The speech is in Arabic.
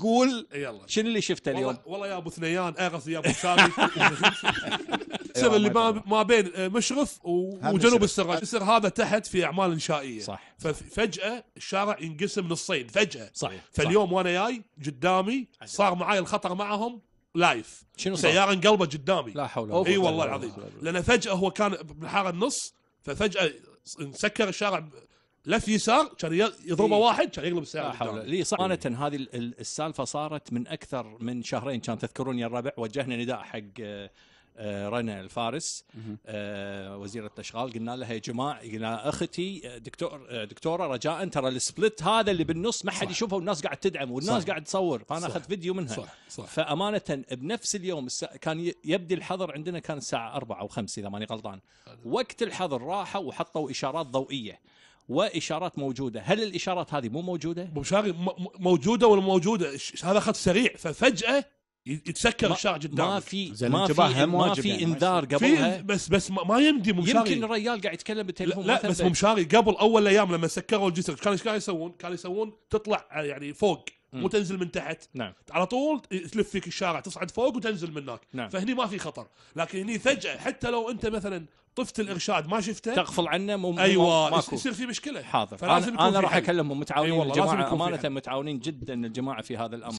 قول يلا شنو اللي شفته اليوم؟ والله, يا ابو ثنيان اغث يا ابو سامي السر اللي ما ما بين آه، مشرف وجنوب السراج السر هذا تحت في اعمال انشائيه صح ففجاه الشارع ينقسم نصين فجاه صح فاليوم وانا جاي قدامي صار معاي الخطر معهم لايف شنو صار؟ سياره انقلبه قدامي لا حول ولا قوه اي والله العظيم لان فجاه هو كان بالحاره النص ففجاه انسكر الشارع لف يسار كان يضربه إيه. واحد كان يقلب السياره حول لي صراحه إيه. هذه السالفه صارت من اكثر من شهرين كان تذكرون يا الربع وجهنا نداء حق آه، آه، رنا الفارس آه، وزيره الاشغال قلنا لها يا جماعه قلنا اختي دكتور دكتوره رجاء ترى السبلت هذا اللي بالنص ما حد يشوفه والناس قاعد تدعم والناس صح. قاعد تصور فانا اخذت فيديو منها صح. صح. فامانه بنفس اليوم كان يبدي الحظر عندنا كان الساعه 4 او 5 اذا ماني غلطان وقت الحظر راحوا وحطوا اشارات ضوئيه واشارات موجوده هل الاشارات هذه مو موجوده مشاري موجوده ولا موجوده هذا خط سريع ففجاه يتسكر الشارع قدامك ما في ما في ما في يعني. انذار قبلها بس بس ما يمدي مو يمكن الريال قاعد يتكلم بالتليفون لا, لا بس مو قبل اول ايام لما سكروا الجسر كانوا ايش كانوا يسوون؟ كانوا يسوون تطلع يعني فوق مو تنزل من تحت نعم على طول تلف فيك الشارع تصعد فوق وتنزل من هناك نعم. فهني ما في خطر لكن هني فجاه حتى لو انت مثلا طفت الارشاد ما شفته تغفل عنه مو ايوه ماكو. يصير في مشكله حاضر انا, أنا راح اكلمهم متعاونين أيوة الجماعه امانه متعاونين جدا الجماعه في هذا الامر